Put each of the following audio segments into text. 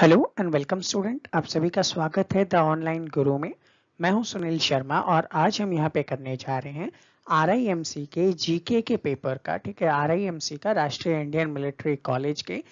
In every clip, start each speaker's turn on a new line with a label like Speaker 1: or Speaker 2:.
Speaker 1: hello and welcome student आप सभी का स्वागत है द ऑनलाइन गुरु में मैं हूं सुनील शर्मा और आज हम यहां पे करने जा रहे हैं आर के जीके के पेपर का ठीक है आर का राष्ट्रीय इंडियन मिलिट्री कॉलेज के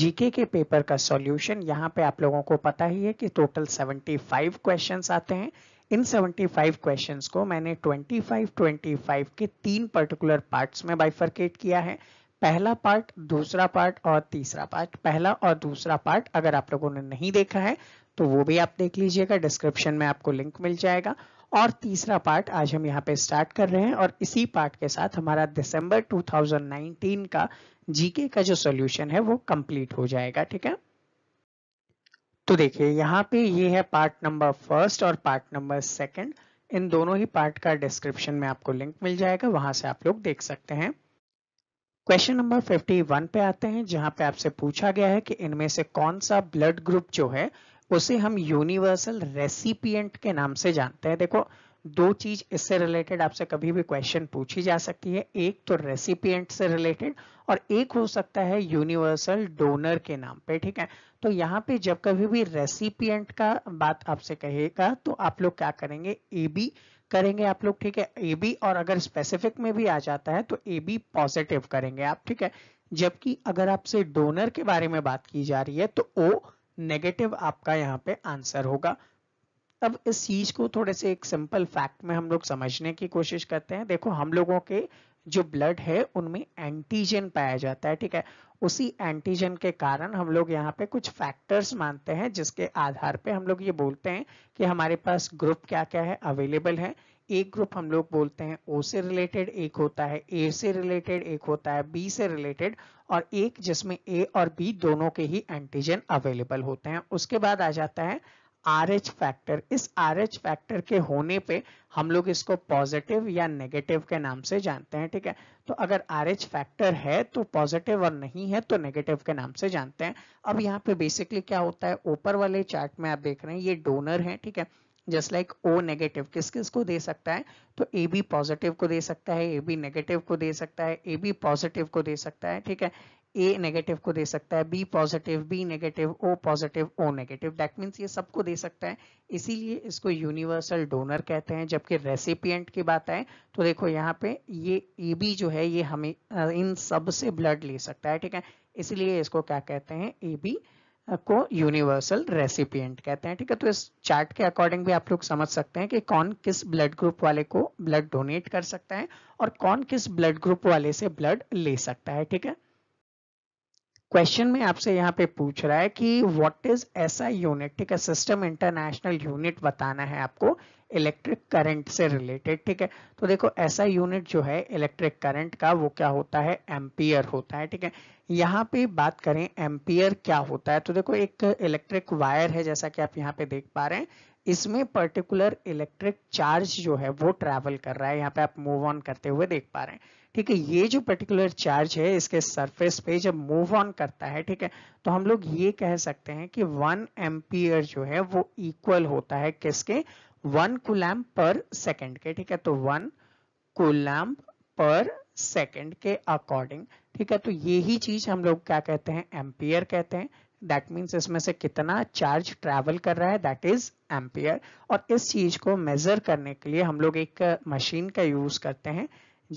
Speaker 1: जीके के पेपर का सॉल्यूशन यहां पे आप लोगों को पता ही है कि टोटल 75 क्वेश्चंस आते हैं इन 75 क्वेश्चंस को मैंने 25 25 के तीन पर्टिकुलर पार्ट्स में बाइफर्केट किया है पहला पार्ट दूसरा पार्ट और तीसरा पार्ट पहला और दूसरा पार्ट अगर आप लोगों ने नहीं देखा है तो वो भी आप देख लीजिएगा डिस्क्रिप्शन में आपको लिंक मिल जाएगा और तीसरा पार्ट आज हम यहाँ पे स्टार्ट कर रहे हैं और इसी पार्ट के साथ हमारा दिसंबर 2019 का जीके का जो सोल्यूशन है वो कंप्लीट हो जाएगा ठीक है तो देखिए यहाँ पे ये है पार्ट नंबर फर्स्ट और पार्ट नंबर सेकंड इन दोनों ही पार्ट का डिस्क्रिप्शन में आपको लिंक मिल जाएगा वहां से आप लोग देख सकते हैं क्वेश्चन नंबर 51 पे आते हैं जहां पे आपसे पूछा गया है कि इनमें से कौन सा ब्लड ग्रुप जो है उसे हम यूनिवर्सल रेसिपिएंट के नाम से जानते हैं देखो दो चीज इससे रिलेटेड आपसे कभी भी क्वेश्चन पूछी जा सकती है एक तो रेसिपिएंट से रिलेटेड और एक हो सकता है यूनिवर्सल डोनर के नाम पे ठीक है तो यहाँ पे जब कभी भी रेसिपिएंट का बात आपसे कहेगा तो आप लोग क्या करेंगे ए बी करेंगे आप लोग ठीक है ए बी और अगर स्पेसिफिक में भी आ जाता है तो ए बी पॉजिटिव करेंगे आप ठीक है जबकि अगर आपसे डोनर के बारे में बात की जा रही है तो ओ नेगेटिव आपका यहाँ पे आंसर होगा अब इस चीज को थोड़े से एक सिंपल फैक्ट में हम लोग समझने की कोशिश करते हैं देखो हम लोगों के जो ब्लड है उनमें एंटीजन पाया जाता है ठीक है उसी एंटीजन के कारण हम लोग यहाँ पे कुछ फैक्टर्स मानते हैं जिसके आधार पे हम लोग ये बोलते हैं कि हमारे पास ग्रुप क्या क्या है अवेलेबल है एक ग्रुप हम लोग बोलते हैं ओ से रिलेटेड एक होता है ए से रिलेटेड एक होता है बी से रिलेटेड और एक जिसमें ए और बी दोनों के ही एंटीजन अवेलेबल होते हैं उसके बाद आ जाता है आर एच फैक्टर इस आर एच फैक्टर के होने पे हम लोग इसको पॉजिटिव या नेगेटिव के नाम से जानते हैं ठीक है तो अगर आर एच फैक्टर है तो पॉजिटिव और नहीं है तो नेगेटिव के नाम से जानते हैं अब यहाँ पे बेसिकली क्या होता है ऊपर वाले चार्ट में आप देख रहे हैं ये डोनर है ठीक है जस्ट लाइक ओ नेगेटिव किस किस को दे सकता है तो ए बी पॉजिटिव को दे सकता है ए बी नेगेटिव को दे सकता है ए बी पॉजिटिव को दे सकता है ठीक है ए नेगेटिव को दे सकता है B positive B negative O positive O negative that means ये सबको दे सकता है इसीलिए इसको यूनिवर्सल डोनर कहते हैं जबकि रेसिपियंट की बात आए तो देखो यहाँ पे ये ए बी जो है ये हमें इन सब से ब्लड ले सकता है ठीक है इसीलिए इसको क्या कहते हैं ए बी को यूनिवर्सल रेसिपियंट कहते हैं ठीक है तो इस चार्ट के अकॉर्डिंग भी आप लोग समझ सकते हैं कि कौन किस ब्लड ग्रुप वाले को ब्लड डोनेट कर सकता है और कौन किस ब्लड ग्रुप वाले से ब्लड ले सकता है ठीक है क्वेश्चन में आपसे यहाँ पे पूछ रहा है कि व्हाट इज ऐसा यूनिट ठीक है सिस्टम इंटरनेशनल यूनिट बताना है आपको इलेक्ट्रिक करंट से रिलेटेड ठीक है तो देखो ऐसा यूनिट जो है इलेक्ट्रिक करंट का वो क्या होता है एम्पियर होता है ठीक है यहाँ पे बात करें एम्पियर क्या होता है तो देखो एक इलेक्ट्रिक वायर है जैसा कि आप यहाँ पे देख पा रहे हैं इसमें पर्टिकुलर इलेक्ट्रिक चार्ज जो है वो ट्रेवल कर रहा है यहाँ पे आप मूव ऑन करते हुए देख पा रहे हैं ठीक है ये जो पर्टिकुलर चार्ज है इसके सरफेस पे जब मूव ऑन करता है ठीक है तो हम लोग ये कह सकते हैं कि वन एम्पियर जो है वो इक्वल होता है किसके वन कुलैम पर सेकेंड के ठीक है तो वन कुलैम पर सेकेंड के अकॉर्डिंग ठीक है तो यही चीज हम लोग क्या कहते हैं एम्पियर कहते हैं दैट मीन्स इसमें से कितना चार्ज ट्रेवल कर रहा है दैट इज एम्पियर और इस चीज को मेजर करने के लिए हम लोग एक मशीन का यूज करते हैं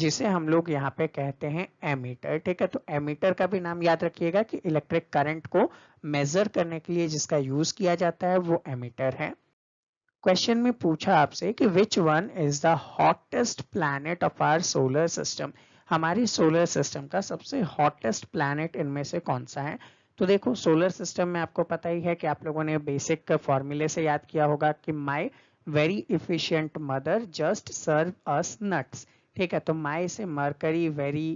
Speaker 1: जिसे हम लोग यहाँ पे कहते हैं एमीटर ठीक है तो एमीटर का भी नाम याद रखिएगा कि इलेक्ट्रिक करंट को मेजर करने के लिए जिसका यूज किया जाता है वो एमीटर है क्वेश्चन में पूछा आपसे कि which one is the hottest planet of our solar system हमारी सोलर सिस्टम का सबसे हॉटेस्ट प्लैनेट इनमें से कौन सा है तो देखो सोलर सिस्टम में आपको पता ही है कि आप लोगों ने बेसिक फॉर्मूले से याद किया होगा कि my very efficient mother just serve us nuts ठीक है तो माई से मरकरी वेरी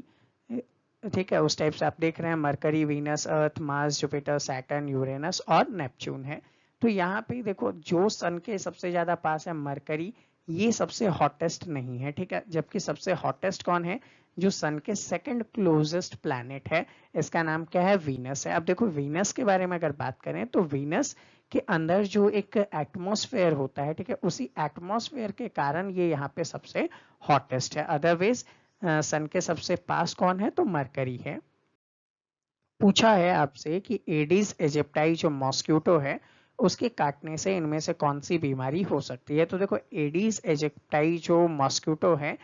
Speaker 1: ठीक है उस टाइप से आप देख रहे हैं Mercury Venus Earth Mars Jupiter Saturn Uranus और नेपच्यून है तो यहाँ पे देखो जो सन के सबसे ज्यादा पास है मरकरी ये सबसे हॉटेस्ट नहीं है ठीक है जबकि सबसे हॉटेस्ट कौन है जो सन के सेकंड क्लोजेस्ट प्लैनेट है इसका नाम क्या है वीनस है अब देखो वीनस के बारे में अगर बात करें तो वीनस के अंदर जो एक एटमॉस्फेयर होता है ठीक है उसी एटमॉस्फेयर के कारण ये यहाँ पे सबसे हॉटेस्ट है अदरवाइज सन के सबसे पास कौन है तो मरकरी है पूछा है आपसे कि एडिस एजिप्टाई जो मॉस्क्यूटो है उसके काटने से इनमें से कौन सी बीमारी हो सकती है तो देखो एडीज एजेक्टाई जो मॉस्क्यूटो है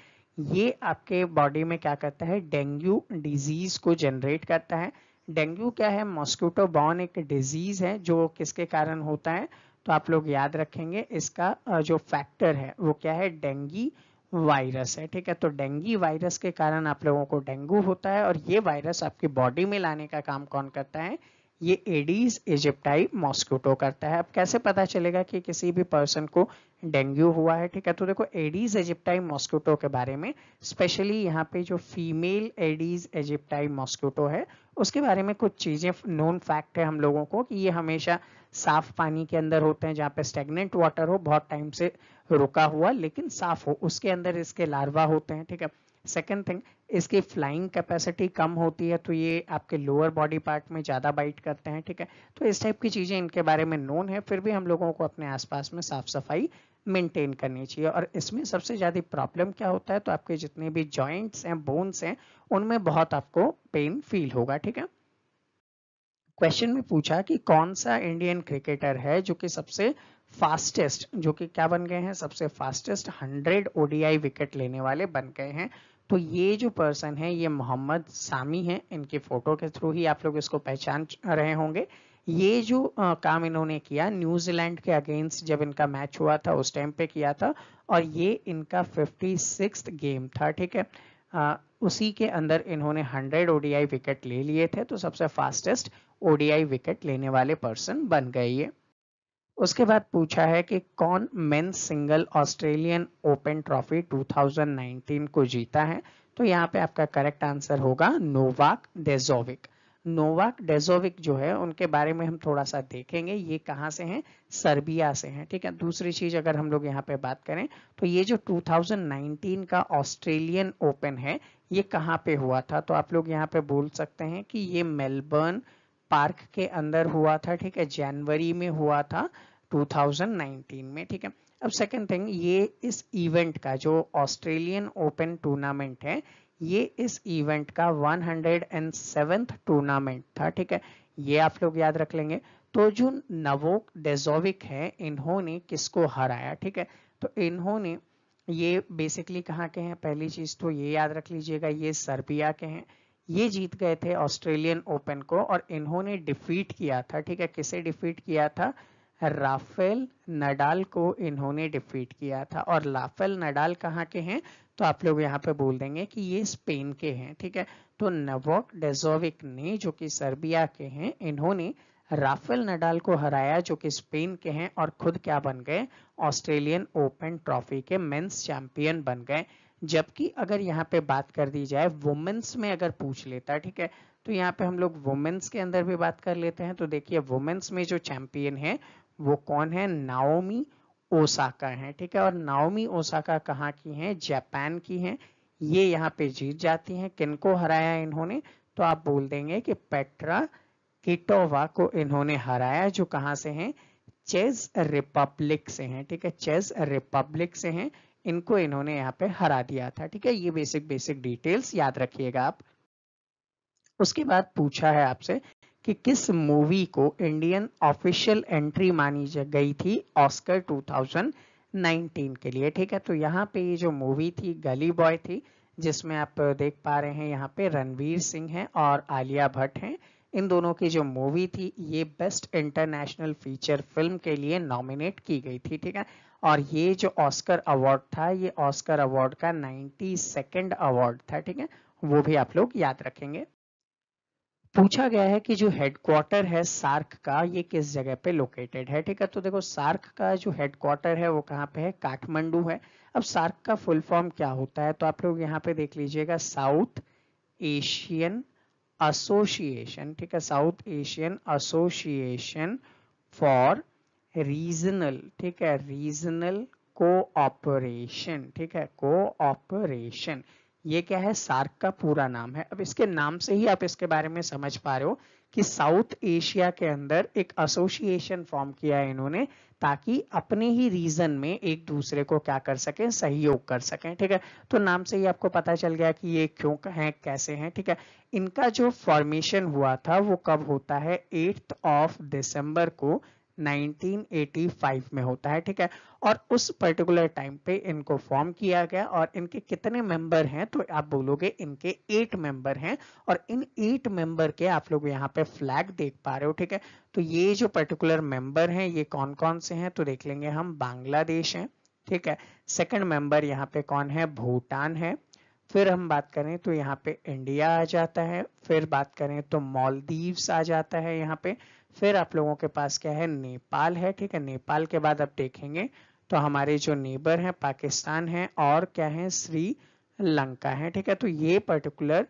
Speaker 1: ये आपके बॉडी में क्या करता है डेंगू डिजीज को जनरेट करता है डेंगू क्या है मॉस्क्यूटो बॉर्न एक डिजीज है जो किसके कारण होता है तो आप लोग याद रखेंगे इसका जो फैक्टर है वो क्या है डेंगी वायरस है ठीक है तो डेंगी वायरस के कारण आप लोगों को डेंगू होता है और ये वायरस आपकी बॉडी में लाने का काम कौन करता है ये एडीज इजिप्टाई मॉस्क्यूटो करता है अब कैसे पता चलेगा कि किसी भी पर्सन को डेंगू हुआ है ठीक है तो देखो एडीज इजिप्टाई मॉस्क्यूटो के बारे में स्पेशली यहाँ पे जो फीमेल एडीज इजिप्टाई मॉस्क्यूटो है उसके बारे में कुछ चीज़ें नोन फैक्ट है हम लोगों को कि ये हमेशा साफ पानी के अंदर होते हैं जहाँ पे स्टेगनेंट वाटर हो बहुत टाइम से रुका हुआ लेकिन साफ हो उसके अंदर इसके लार्वा होते हैं ठीक है सेकेंड थिंग इसकी फ्लाइंग कैपेसिटी कम होती है तो ये आपके लोअर बॉडी पार्ट में ज़्यादा बाइट करते हैं ठीक है तो इस टाइप की चीज़ें इनके बारे में नोन है फिर भी हम लोगों को अपने आसपास में साफ़ सफाई मेंटेन करनी चाहिए और इसमें सबसे ज़्यादा प्रॉब्लम क्या होता है तो आपके जितने भी जॉइंट्स हैं बोन्स हैं उनमें बहुत आपको पेन फील होगा ठीक है क्वेश्चन में पूछा कि कौन सा इंडियन क्रिकेटर है जो कि सबसे फास्टेस्ट जो कि क्या बन गए हैं सबसे फास्टेस्ट 100 ओडीआई विकेट लेने वाले बन गए हैं तो ये जो पर्सन है ये मोहम्मद सामी हैं इनके फोटो के थ्रू ही आप लोग इसको पहचान रहे होंगे ये जो आ, काम इन्होंने किया न्यूजीलैंड के अगेंस्ट जब इनका मैच हुआ था उस टाइम पे किया था और ये इनका फिफ्टी गेम था ठीक है आ, उसी के अंदर इन्होंने 100 ओडीआई विकेट ले लिए थे तो सबसे फास्टेस्ट ओडीआई विकेट लेने वाले पर्सन बन गए ये उसके बाद पूछा है कि कौन men single Australian Open trophy 2019 को जीता है तो यहाँ पे आपका करेक्ट आंसर होगा नोवाक डेजोविक नोवाक डेजोविक जो है उनके बारे में हम थोड़ा सा देखेंगे ये कहाँ से हैं सर्बिया से हैं ठीक है दूसरी चीज अगर हम लोग यहाँ पे बात करें तो ये जो 2019 का ऑस्ट्रेलियन ओपन है ये कहाँ पे हुआ था तो आप लोग यहाँ पे बोल सकते हैं कि ये मेलबर्न पार्क के अंदर हुआ था ठीक है जनवरी में हुआ था 2019 में ठीक है अब सेकंड थिंग ये इस इवेंट का जो ऑस्ट्रेलियन ओपन टूर्नामेंट है ये इस इवेंट का 107th टूर्नामेंट था ठीक है ये आप लोग याद रख लेंगे तो जो नवोक डेजोविक है इन्होंने किसको हराया ठीक है तो इन्होंने ये बेसिकली कहाँ के हैं पहली चीज तो ये याद रख लीजिएगा ये सर्बिया के हैं ये जीत गए थे ऑस्ट्रेलियन ओपन को और इन्होंने डिफीट किया था ठीक है किसे डिफीट किया था राफेल नडाल को इन्होंने डिफीट किया था और राफेल नडाल कहाँ के हैं तो आप लोग यहाँ पे बोल देंगे कि ये स्पेन के हैं ठीक है तो नवोक डेजोविक ने जो कि सर्बिया के हैं इन्होंने राफेल नडाल को हराया जो कि स्पेन के हैं और खुद क्या बन गए ऑस्ट्रेलियन ओपन ट्रॉफी के मेंस चैंपियन बन गए जबकि अगर यहाँ पे बात कर दी जाए वुमेन्स में अगर पूछ लेता ठीक है तो यहाँ पे हम लोग वुमेन्स के अंदर भी बात कर लेते हैं तो देखिए वुमेन्स में जो चैंपियन है वो कौन है नाओमी ओसाका है ठीक है और नाओमी ओसाका कहाँ की हैं जापान की हैं ये यहाँ पे जीत जाती हैं किनको हराया इन्होंने तो आप बोल देंगे कि पेट्रा किटोवा को इन्होंने हराया जो कहाँ से हैं चेस रिपब्लिक से हैं ठीक है चेस रिपब्लिक से हैं इनको इन्होंने यहाँ पे हरा दिया था ठीक है ये बेसिक बेसिक डिटेल्स याद रखिएगा आप उसके बाद पूछा है आपसे कि किस मूवी को इंडियन ऑफिशियल एंट्री मानी गई थी ऑस्कर 2019 के लिए ठीक है तो यहाँ पे ये जो मूवी थी गली बॉय थी जिसमें आप देख पा रहे हैं यहाँ पे रणवीर सिंह हैं और आलिया भट्ट हैं इन दोनों की जो मूवी थी ये बेस्ट इंटरनेशनल फीचर फिल्म के लिए नॉमिनेट की गई थी ठीक है और ये जो ऑस्कर अवार्ड था ये ऑस्कर अवार्ड का नाइन्टी सेकेंड अवार्ड था ठीक है वो भी आप लोग याद रखेंगे पूछा गया है कि जो हेडक्वार्टर है सार्क का ये किस जगह पे लोकेटेड है ठीक है तो देखो सार्क का जो हेडक्वार्टर है वो कहाँ पे है काठमांडू है अब सार्क का फुल फॉर्म क्या होता है तो आप लोग यहाँ पे देख लीजिएगा साउथ एशियन एसोसिएशन ठीक है South Asian association for regional ठीक है रीजनल कोऑपरेशन ठीक है कोऑपरेशन ये क्या है सार्क का पूरा नाम है अब इसके नाम से ही आप इसके बारे में समझ पा रहे हो कि साउथ एशिया के अंदर एक एसोसिएशन फॉर्म किया है इन्होंने ताकि अपने ही रीजन में एक दूसरे को क्या कर सके सहयोग कर सके ठीक है तो नाम से ही आपको पता चल गया कि ये क्यों है कैसे हैं ठीक है इनका जो फॉर्मेशन हुआ था वो कब होता है एट्थ ऑफ दिसंबर को 1985 में होता है ठीक है और उस पर्टिकुलर टाइम पे इनको फॉर्म किया गया और इनके कितने मेंबर हैं तो आप बोलोगे इनके एट मेंबर हैं और इन एट मेंबर के आप लोग यहाँ पे फ्लैग देख पा रहे हो ठीक है तो ये जो पर्टिकुलर मेंबर हैं ये कौन कौन से हैं तो देख लेंगे हम बांग्लादेश हैं ठीक है सेकंड मेंबर यहाँ पे कौन है भूटान है फिर हम बात करें तो यहाँ पे इंडिया आ जाता है फिर बात करें तो मॉलदीव्स आ जाता है यहाँ पे फिर आप लोगों के पास क्या है नेपाल है ठीक है नेपाल के बाद आप देखेंगे तो हमारे जो नेबर हैं पाकिस्तान है और क्या है श्रीलंका है ठीक है तो ये पर्टिकुलर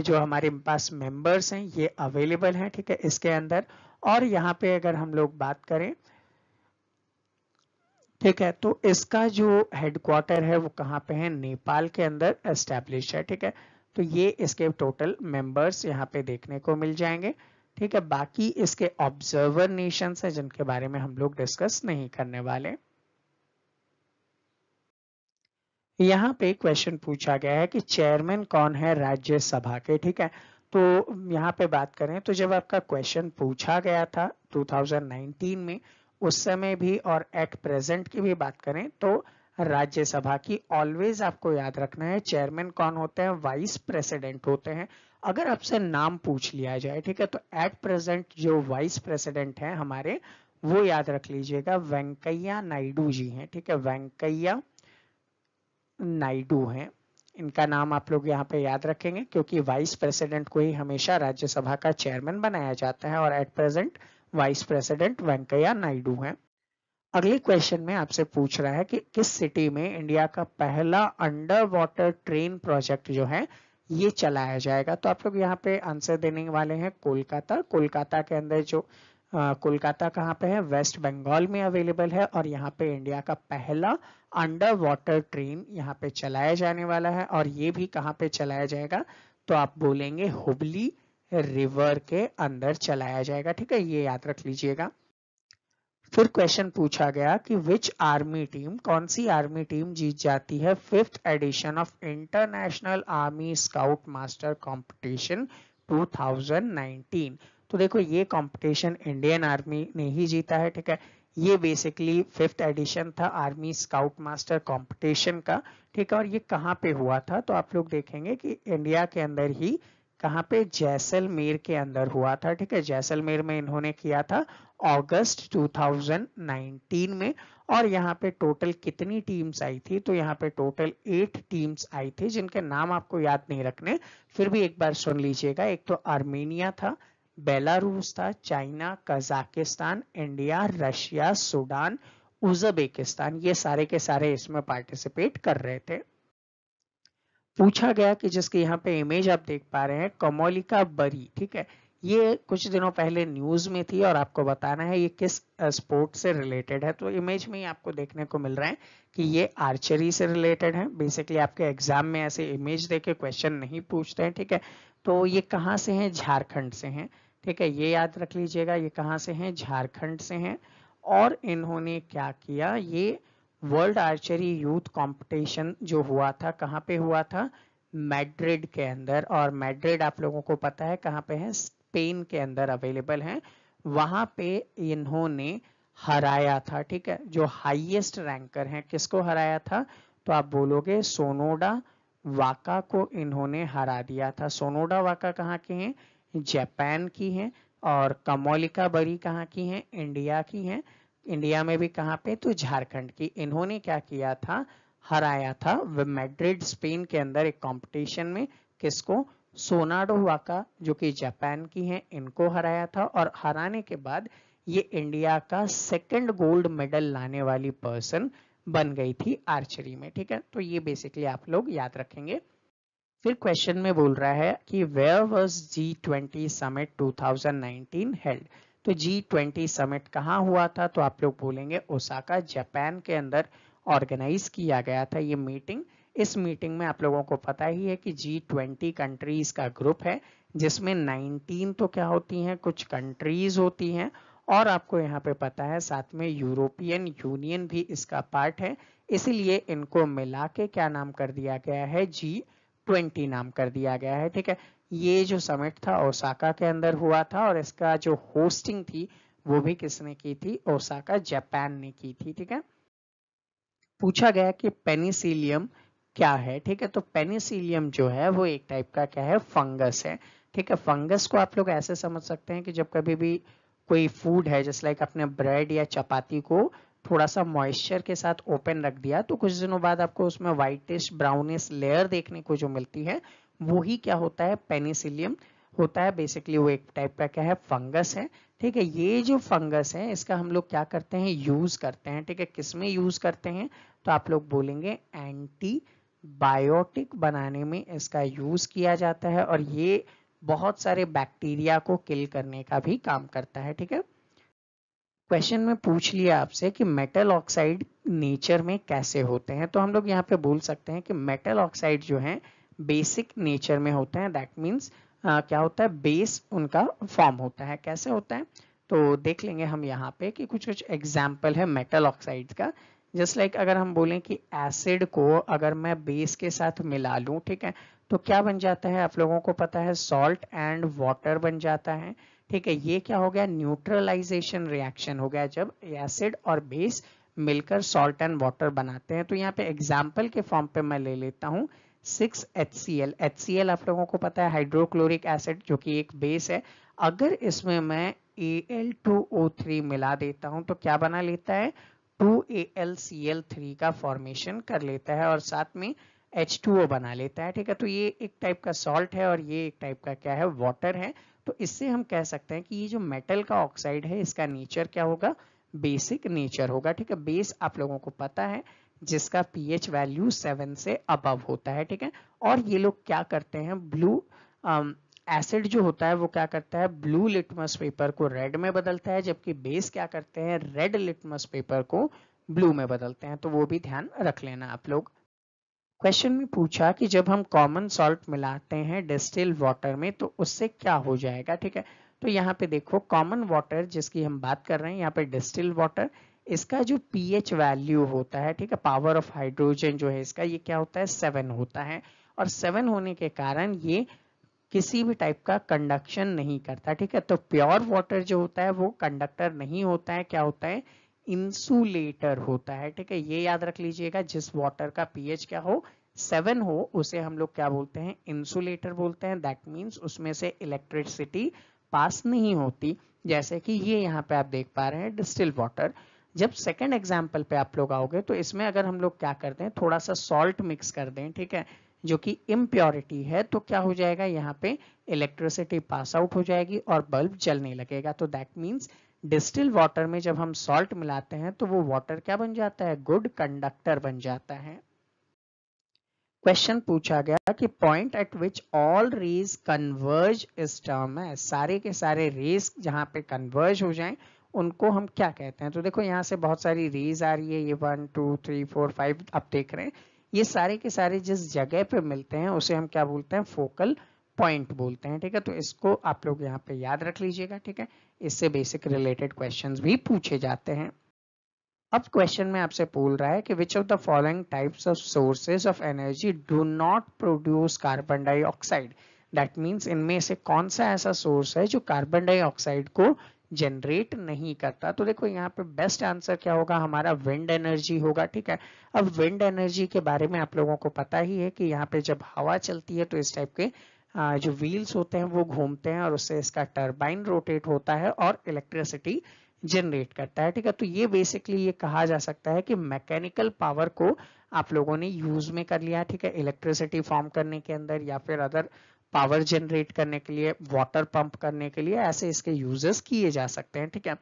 Speaker 1: जो हमारे पास मेंबर्स हैं ये अवेलेबल हैं ठीक है इसके अंदर और यहाँ पे अगर हम लोग बात करें ठीक है तो इसका जो हेडक्वार्टर है वो कहाँ पे है नेपाल के अंदर एस्टेब्लिश है ठीक है तो ये इसके टोटल मेंबर्स यहाँ पे देखने को मिल जाएंगे ठीक है बाकी इसके ऑब्जर्वर नेशंस हैं जिनके बारे में हम लोग डिस्कस नहीं करने वाले यहाँ पे क्वेश्चन पूछा गया है कि चेयरमैन कौन है राज्यसभा के ठीक है तो यहाँ पे बात करें तो जब आपका क्वेश्चन पूछा गया था 2019 में उस समय भी और एट प्रेजेंट की भी बात करें तो राज्यसभा की ऑलवेज आपको याद रखना है चेयरमैन कौन होते हैं वाइस प्रेसिडेंट होते हैं अगर आपसे नाम पूछ लिया जाए ठीक है तो एट प्रेजेंट जो वाइस प्रेसिडेंट हैं हमारे वो याद रख लीजिएगा वेंकैया नायडू जी हैं ठीक है वेंकैया नायडू हैं इनका नाम आप लोग यहाँ पे याद रखेंगे क्योंकि वाइस प्रेसिडेंट को ही हमेशा राज्यसभा का चेयरमैन बनाया जाता है और at present vice president Venkaiah Naidu हैं अगले क्वेश्चन में आपसे पूछ रहा है कि किस सिटी में इंडिया का पहला अंडर वाटर ट्रेन प्रोजेक्ट जो है ये चलाया जाएगा तो आप लोग यहाँ पे आंसर देने वाले हैं कोलकाता कोलकाता के अंदर जो कोलकाता कहाँ पे है वेस्ट बंगाल में अवेलेबल है और यहाँ पे इंडिया का पहला अंडर वाटर ट्रेन यहाँ पे चलाया जाने वाला है और ये भी कहाँ पे चलाया जाएगा तो आप बोलेंगे हुबली रिवर के अंदर चलाया जाएगा ठीक है ये याद रख लीजिएगा फिर क्वेश्चन पूछा गया कि विच आर्मी टीम कौन सी आर्मी टीम जीत जाती है fifth edition of international army scout master competition 2019 तो देखो ये कंपटीशन इंडियन आर्मी ने ही जीता है ठीक है ये बेसिकली फिफ्थ एडिशन था आर्मी स्काउट मास्टर कंपटीशन का ठीक है और ये कहाँ पे हुआ था तो आप लोग देखेंगे कि इंडिया के अंदर ही कहां पे जैसलमेर के अंदर हुआ था ठीक है जैसलमेर में इन्होंने किया था अगस्त 2019 में और यहाँ पे टोटल कितनी टीम्स आई थी तो यहाँ पे टोटल एट टीम्स आई थी जिनके नाम आपको याद नहीं रखने फिर भी एक बार सुन लीजिएगा एक तो आर्मेनिया था बेलारूस था China Kazakhstan India Russia Sudan Uzbekistan ये सारे के सारे इसमें पार्टिसिपेट कर रहे थे पूछा गया कि जिसके यहाँ पे इमेज आप देख पा रहे हैं कमोलिका बरी ठीक है ये कुछ दिनों पहले न्यूज में थी और आपको बताना है ये किस स्पोर्ट से रिलेटेड है तो इमेज में ही आपको देखने को मिल रहा है कि ये आर्चरी से रिलेटेड है बेसिकली आपके एग्जाम में ऐसे इमेज देके क्वेश्चन नहीं पूछते हैं ठीक है तो ये कहाँ से हैं झारखंड से हैं ठीक है ये याद रख लीजिएगा ये कहाँ से हैं झारखंड से हैं और इन्होंने क्या किया ये वर्ल्ड आर्चरी यूथ कंपटीशन जो हुआ था कहाँ पे हुआ था मैड्रिड के अंदर और मैड्रिड आप लोगों को पता है कहाँ पे है स्पेन के अंदर अवेलेबल है वहां पे इन्होंने हराया था ठीक है जो हाईएस्ट रैंकर हैं किसको हराया था तो आप बोलोगे सोनोडा वाका को इन्होंने हरा दिया था सोनोडा वाका कहाँ के हैं जापान की हैं और कमोलिका बरी कहाँ की हैं इंडिया की हैं इंडिया में भी कहां पे तो झारखंड की इन्होंने क्या किया था हराया था मैड्रिड स्पेन के अंदर एक कंपटीशन में किसको सोनाडो वाका जो कि जापान की हैं इनको हराया था और हराने के बाद ये इंडिया का सेकंड गोल्ड मेडल लाने वाली पर्सन बन गई थी आर्चरी में ठीक है तो ये बेसिकली आप लोग याद रखेंगे फिर क्वेश्चन में बोल रहा है कि where was G twenty summit nineteen held तो जी ट्वेंटी समिट कहाँ हुआ था तो आप लोग बोलेंगे ओसाका जापान के अंदर ऑर्गेनाइज किया गया था ये मीटिंग इस मीटिंग में आप लोगों को पता ही है कि जी ट्वेंटी कंट्रीज का ग्रुप है जिसमें 19 तो क्या होती हैं कुछ कंट्रीज होती हैं और आपको यहाँ पे पता है साथ में यूरोपियन यूनियन भी इसका पार्ट है इसीलिए इनको मिला के क्या नाम कर दिया गया है जी ट्वेंटी नाम कर दिया गया है ठीक है ये जो समिट था ओसाका के अंदर हुआ था और इसका जो होस्टिंग थी वो भी किसने की थी ओसाका जापान ने की थी ठीक है पूछा गया कि पेनिसिलियम क्या है ठीक है तो पेनिसिलियम जो है वो एक टाइप का क्या है फंगस है ठीक है फंगस को आप लोग ऐसे समझ सकते हैं कि जब कभी भी कोई फूड है जैसे लाइक अपने ब्रेड या चपाती को थोड़ा सा मॉइस्चर के साथ ओपन रख दिया तो कुछ दिनों बाद आपको उसमें व्हाइटिश ब्राउनिश लेयर देखने को जो मिलती है वो ही क्या होता है पेनिसिलियम होता है बेसिकली वो एक टाइप का क्या है फंगस है ठीक है ये जो फंगस है इसका हम लोग क्या करते हैं यूज करते हैं ठीक है किस में यूज करते हैं तो आप लोग बोलेंगे एंटी बायोटिक बनाने में इसका यूज किया जाता है और ये बहुत सारे बैक्टीरिया को किल करने का भी काम करता है ठीक है क्वेश्चन में पूछ लिया आपसे कि मेटल ऑक्साइड नेचर में कैसे होते हैं तो हम लोग यहाँ पे बोल सकते हैं कि मेटल ऑक्साइड जो है बेसिक नेचर में होते हैं दैट मीन्स क्या होता है बेस उनका फॉर्म होता है कैसे होता है तो देख लेंगे हम यहाँ पे कि कुछ कुछ एग्जाम्पल है मेटल ऑक्साइड का जस्ट लाइक like अगर हम बोलें कि एसिड को अगर मैं बेस के साथ मिला लूँ ठीक है तो क्या बन जाता है आप लोगों को पता है सॉल्ट एंड वाटर बन जाता है ठीक है ये क्या हो गया न्यूट्रलाइजेशन रिएक्शन हो गया जब एसिड और बेस मिलकर सॉल्ट एंड वाटर बनाते हैं तो यहाँ पे एग्जाम्पल के फॉर्म पे मैं ले लेता हूँ six H C L H C L आप लोगों को पता है हाइड्रोक्लोरिक एसिड जो कि एक बेस है अगर इसमें मैं A L two O three मिला देता हूं तो क्या बना लेता है two A L C L three का फॉर्मेशन कर लेता है और साथ में एच टू ओ बना लेता है ठीक है तो ये एक टाइप का सॉल्ट है और ये एक टाइप का क्या है वॉटर है तो इससे हम कह सकते हैं कि ये जो मेटल का ऑक्साइड है इसका नेचर क्या होगा बेसिक नेचर होगा ठीक है बेस आप लोगों को पता है जिसका पीएच वैल्यू सेवन से अबव होता है ठीक है और ये लोग क्या करते हैं ब्लू एसिड जो होता है वो क्या करता है ब्लू लिटमस पेपर को रेड में बदलता है जबकि बेस क्या करते हैं रेड लिटमस पेपर को ब्लू में बदलते हैं तो वो भी ध्यान रख लेना आप लोग क्वेश्चन में पूछा कि जब हम कॉमन सॉल्ट मिलाते हैं डिस्टिल वाटर में तो उससे क्या हो जाएगा ठीक है तो यहाँ पे देखो कॉमन वाटर जिसकी हम बात कर रहे हैं यहाँ पे डिस्टिल वाटर इसका जो पीएच वैल्यू होता है ठीक है पावर ऑफ हाइड्रोजन जो है इसका ये क्या होता है सेवन होता है और सेवन होने के कारण ये किसी भी टाइप का कंडक्शन नहीं करता ठीक है तो प्योर वाटर जो होता है वो कंडक्टर नहीं होता है क्या होता है इंसुलेटर होता है ठीक है ये याद रख लीजिएगा जिस वाटर का पीएच क्या हो सेवन हो उसे हम लोग क्या बोलते हैं इंसुलेटर बोलते हैं दैट मीन्स उसमें से इलेक्ट्रिसिटी पास नहीं होती जैसे कि ये यहाँ पे आप देख पा रहे हैं डिस्टिल वाटर जब सेकंड एग्जाम्पल पे आप लोग आओगे तो इसमें अगर हम लोग क्या करते हैं थोड़ा सा सॉल्ट मिक्स कर दें ठीक है जो कि इम्प्योरिटी है तो क्या हो जाएगा यहाँ पे इलेक्ट्रिसिटी पास आउट हो जाएगी और बल्ब जलने लगेगा तो दैट मीन्स डिस्टिल वाटर में जब हम सॉल्ट मिलाते हैं तो वो वाटर क्या बन जाता है गुड कंडक्टर बन जाता है क्वेश्चन पूछा गया कि point at which all rays converge इस टर्म है सारे के सारे रेज जहां पे कन्वर्ज हो जाएं उनको हम क्या कहते हैं तो देखो यहाँ से बहुत सारी रेज आ रही है ये one two three four five आप देख रहे हैं ये सारे के सारे जिस जगह पे मिलते हैं उसे हम क्या बोलते हैं फोकल पॉइंट बोलते हैं ठीक है तो इसको आप लोग यहाँ पे याद रख लीजिएगा ठीक है इससे बेसिक रिलेटेड क्वेश्चन भी पूछे जाते हैं अब क्वेश्चन में आपसे बोल रहा है कि which of the following types of sources of energy do not produce carbon dioxide that means इनमें से कौन सा ऐसा सोर्स है जो कार्बन डाइऑक्साइड को जनरेट नहीं करता तो देखो यहाँ पे बेस्ट आंसर क्या होगा हमारा विंड एनर्जी होगा ठीक है अब विंड एनर्जी के बारे में आप लोगों को पता ही है कि यहाँ पे जब हवा चलती है तो इस टाइप के जो व्हील्स होते हैं वो घूमते हैं और उससे इसका टर्बाइन रोटेट होता है और इलेक्ट्रिसिटी जनरेट करता है ठीक है तो ये बेसिकली ये कहा जा सकता है कि मैकेनिकल पावर को आप लोगों ने यूज में कर लिया ठीक है इलेक्ट्रिसिटी फॉर्म करने के अंदर या फिर अदर पावर जनरेट करने के लिए वाटर पंप करने के लिए ऐसे इसके यूजेस किए जा सकते हैं ठीक है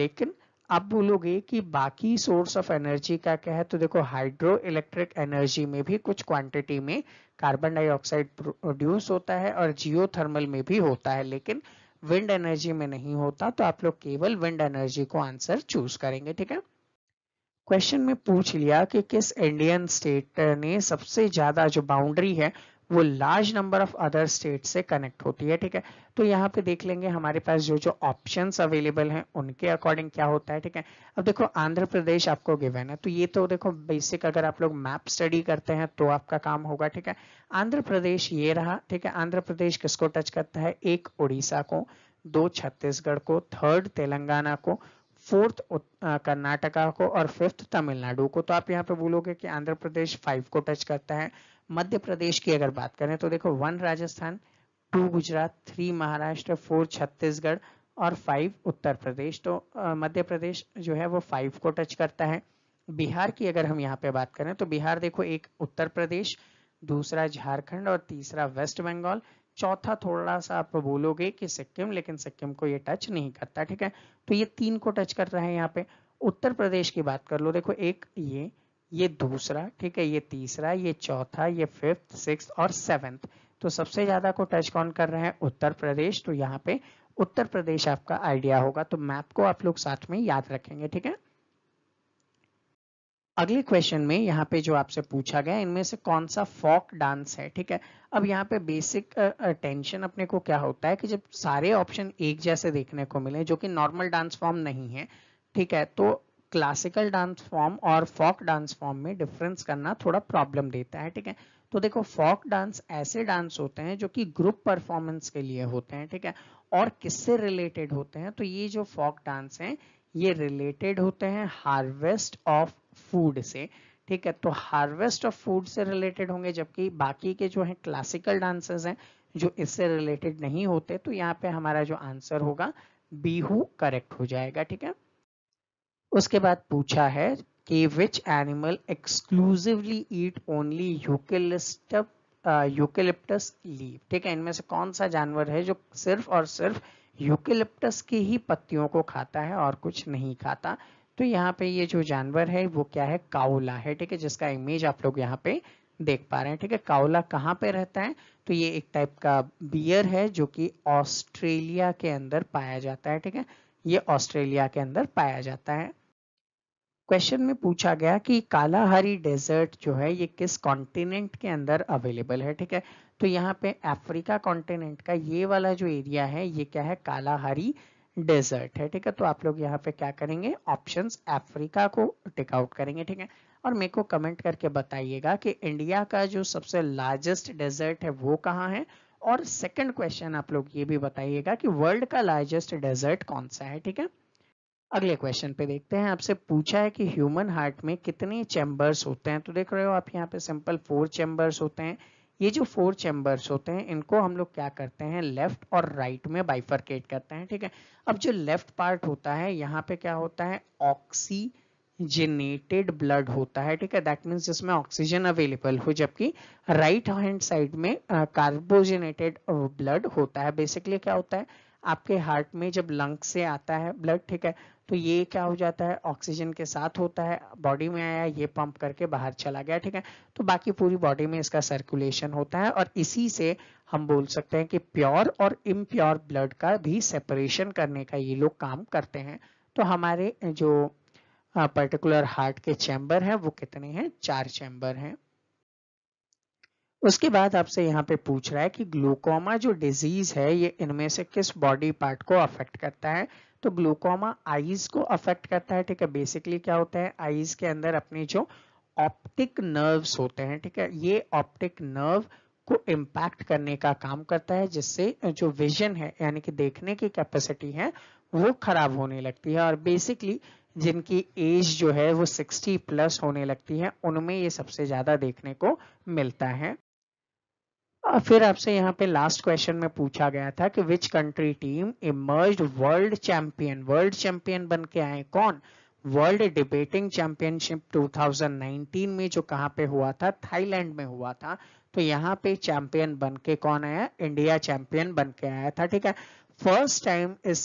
Speaker 1: लेकिन आप बोलोगे कि बाकी सोर्स ऑफ एनर्जी का क्या है तो देखो हाइड्रो इलेक्ट्रिक एनर्जी में भी कुछ क्वांटिटी में कार्बन डाइऑक्साइड प्रोड्यूस होता है और जियोथर्मल में भी होता है लेकिन विंड एनर्जी में नहीं होता तो आप लोग केवल विंड एनर्जी को आंसर चूज करेंगे ठीक है क्वेश्चन में पूछ लिया कि किस इंडियन स्टेट ने सबसे ज्यादा जो बाउंड्री है वो large number of other state से कनेक्ट होती है ठीक है तो यहाँ पे देख लेंगे हमारे पास जो जो ऑप्शंस अवेलेबल हैं उनके अकॉर्डिंग क्या होता है ठीक है अब देखो आंध्र प्रदेश आपको गिवन है तो ये तो देखो बेसिक अगर आप लोग मैप स्टडी करते हैं तो आपका काम होगा ठीक है आंध्र प्रदेश ये रहा ठीक है आंध्र प्रदेश किसको टच करता है एक उड़ीसा को दो छत्तीसगढ़ को थर्ड तेलंगाना को फोर्थ कर्नाटका को और फिफ्थ तमिलनाडु को तो आप यहाँ पे बोलोगे कि आंध्र प्रदेश फाइव को टच करता है मध्य प्रदेश की अगर बात करें तो देखो one Rajasthan two Gujarat three Maharashtra four Chhattisgarh और फाइव उत्तर प्रदेश तो मध्य प्रदेश जो है वो फाइव को टच करता है बिहार की अगर हम यहाँ पे बात करें तो बिहार देखो एक उत्तर प्रदेश दूसरा झारखंड और तीसरा वेस्ट बंगाल चौथा थोड़ा सा आप बोलोगे कि सिक्किम लेकिन सिक्किम को ये टच नहीं करता ठीक है तो ये तीन को टच कर रहा है यहाँ पे उत्तर प्रदेश की बात कर लो देखो एक ये ये दूसरा ठीक है ये तीसरा ये चौथा ये फिफ्थ सिक्स और सेवेंथ तो सबसे ज्यादा को टच कौन कर रहे हैं उत्तर प्रदेश तो यहाँ पे उत्तर प्रदेश आपका आइडिया होगा तो मैप को आप लोग साथ में याद रखेंगे ठीक है अगले क्वेश्चन में यहाँ पे जो आपसे पूछा गया इनमें से कौन सा फोक डांस है ठीक है अब यहाँ पे बेसिक टेंशन अपने को क्या होता है कि जब सारे ऑप्शन एक जैसे देखने को मिले जो कि नॉर्मल डांस फॉर्म नहीं है ठीक है तो क्लासिकल डांस फॉर्म और फॉक डांस फॉर्म में डिफरेंस करना थोड़ा प्रॉब्लम देता है ठीक है तो देखो फॉक डांस ऐसे डांस होते हैं जो कि ग्रुप परफॉर्मेंस के लिए होते हैं ठीक है और किससे रिलेटेड होते हैं तो ये जो फॉक डांस हैं ये रिलेटेड होते हैं हार्वेस्ट ऑफ फूड से ठीक है तो हार्वेस्ट ऑफ फूड से रिलेटेड होंगे जबकि बाकी के जो हैं क्लासिकल डांसेस हैं जो इससे रिलेटेड नहीं होते तो यहाँ पे हमारा जो आंसर होगा बीहू करेक्ट हो जाएगा ठीक है उसके बाद पूछा है कि which animal exclusively eat only eucalyptus eucalyptus leave ठीक है इनमें से कौन सा जानवर है जो सिर्फ और सिर्फ यूकेलिप्टस की ही पत्तियों को खाता है और कुछ नहीं खाता तो यहाँ पे ये जो जानवर है वो क्या है काउला है ठीक है जिसका इमेज आप लोग यहाँ पे देख पा रहे हैं ठीक है काउला कहाँ पे रहता है तो ये एक टाइप का बियर है जो कि ऑस्ट्रेलिया के अंदर पाया जाता है ठीक है ये ऑस्ट्रेलिया के अंदर पाया जाता है क्वेश्चन में पूछा गया कि कालाहारी डेजर्ट जो है ये किस कॉन्टिनेंट के अंदर अवेलेबल है ठीक है तो यहाँ पे अफ्रीका कॉन्टिनेंट का ये वाला जो एरिया है ये क्या है कालाहारी डेजर्ट है ठीक है तो आप लोग यहाँ पे क्या करेंगे ऑप्शंस अफ्रीका को टेकआउट करेंगे ठीक है और मेरे को कमेंट करके बताइएगा कि इंडिया का जो सबसे लार्जेस्ट डेजर्ट है वो कहाँ है और सेकंड क्वेश्चन आप लोग ये भी बताइएगा कि वर्ल्ड का लार्जेस्ट डेजर्ट कौन सा है ठीक है अगले क्वेश्चन पे देखते हैं आपसे पूछा है कि ह्यूमन हार्ट में कितने चैम्बर्स होते हैं तो देख रहे हो आप यहाँ पे सिंपल फोर चैम्बर्स होते हैं ये जो फोर चैम्बर्स होते हैं इनको हम लोग क्या करते हैं लेफ्ट और राइट में बाइफर्केट करते हैं ठीक है अब जो लेफ्ट पार्ट होता है यहाँ पे क्या होता है ऑक्सी जेनेटेड ब्लड होता है ठीक है दैट मीन्स जिसमें ऑक्सीजन अवेलेबल हो जबकि राइट हैंड साइड में कार्बोजेनेटेड ब्लड होता है बेसिकली क्या होता है आपके हार्ट में जब लंग से आता है ब्लड ठीक है तो ये क्या हो जाता है ऑक्सीजन के साथ होता है बॉडी में आया ये पंप करके बाहर चला गया ठीक है तो बाकी पूरी बॉडी में इसका सर्कुलेशन होता है और इसी से हम बोल सकते हैं कि प्योर और इम्प्योर ब्लड का भी सेपरेशन करने का ये लोग काम करते हैं तो हमारे जो पर्टिकुलर हार्ट के चैम्बर हैं वो कितने हैं चार चैम्बर हैं उसके बाद आपसे यहाँ पे पूछ रहा है कि ग्लूकोमा जो डिजीज है ये इनमें से किस बॉडी पार्ट को अफेक्ट करता है तो ग्लूकोमा आईज को अफेक्ट करता है ठीक है बेसिकली क्या होता है आईज के अंदर अपनी जो ऑप्टिक नर्व्स होते हैं ठीक है ये ऑप्टिक नर्व को इम्पैक्ट करने का काम करता है जिससे जो विजन है यानी कि देखने की कैपेसिटी है वो खराब होने लगती है और बेसिकली जिनकी एज जो है वो 60 प्लस होने लगती है उनमें ये सबसे ज़्यादा देखने को मिलता है फिर आपसे यहाँ पे लास्ट क्वेश्चन में पूछा गया था कि which country team emerge world champion world champion बन के आए कौन वर्ल्ड डिबेटिंग चैंपियनशिप 2019 में जो कहाँ पे हुआ था थाईलैंड में हुआ था तो यहाँ पे चैंपियन बन के कौन आया इंडिया चैंपियन बन के आया था ठीक है फर्स्ट टाइम इस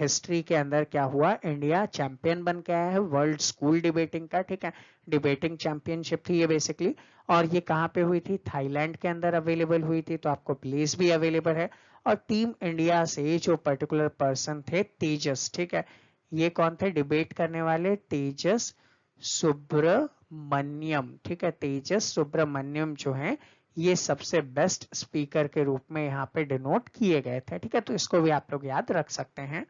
Speaker 1: हिस्ट्री के अंदर क्या हुआ इंडिया चैंपियन बन के आया है वर्ल्ड स्कूल डिबेटिंग का ठीक है डिबेटिंग चैंपियनशिप थी ये बेसिकली और ये कहाँ पे हुई थी थाईलैंड के अंदर अवेलेबल हुई थी तो आपको प्लेस भी अवेलेबल है और टीम इंडिया से जो पर्टिकुलर पर्सन थे तेजस ठीक है ये कौन थे डिबेट करने वाले तेजस सुब्रमण्यम ठीक है तेजस सुब्रमण्यम जो है ये सबसे बेस्ट स्पीकर के रूप में यहाँ पे डिनोट किए गए थे ठीक है तो इसको भी आप लोग याद रख सकते हैं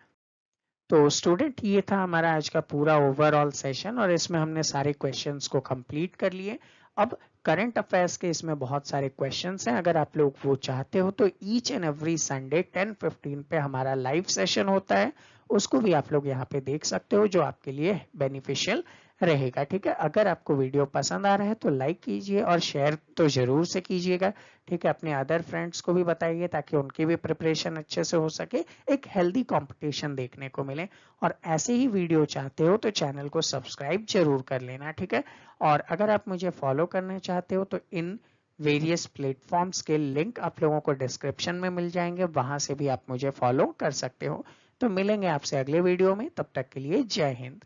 Speaker 1: तो स्टूडेंट ये था हमारा आज का पूरा ओवरऑल सेशन और इसमें हमने सारे क्वेश्चंस को कंप्लीट कर लिए अब करंट अफेयर्स के इसमें बहुत सारे क्वेश्चंस हैं अगर आप लोग वो चाहते हो तो ईच एंड एवरी संडे 10:15 पे हमारा लाइव सेशन होता है उसको भी आप लोग यहाँ पे देख सकते हो जो आपके लिए बेनिफिशियल रहेगा ठीक है अगर आपको वीडियो पसंद आ रहा है तो लाइक कीजिए और शेयर तो जरूर से कीजिएगा ठीक है अपने अदर फ्रेंड्स को भी बताइए ताकि उनकी भी प्रिपरेशन अच्छे से हो सके एक हेल्दी कंपटीशन देखने को मिले और ऐसे ही वीडियो चाहते हो तो चैनल को सब्सक्राइब जरूर कर लेना ठीक है और अगर आप मुझे फॉलो करना चाहते हो तो इन वेरियस प्लेटफॉर्म्स के लिंक आप लोगों को डिस्क्रिप्शन में मिल जाएंगे वहां से भी आप मुझे फॉलो कर सकते हो तो मिलेंगे आपसे अगले वीडियो में तब तक के लिए जय हिंद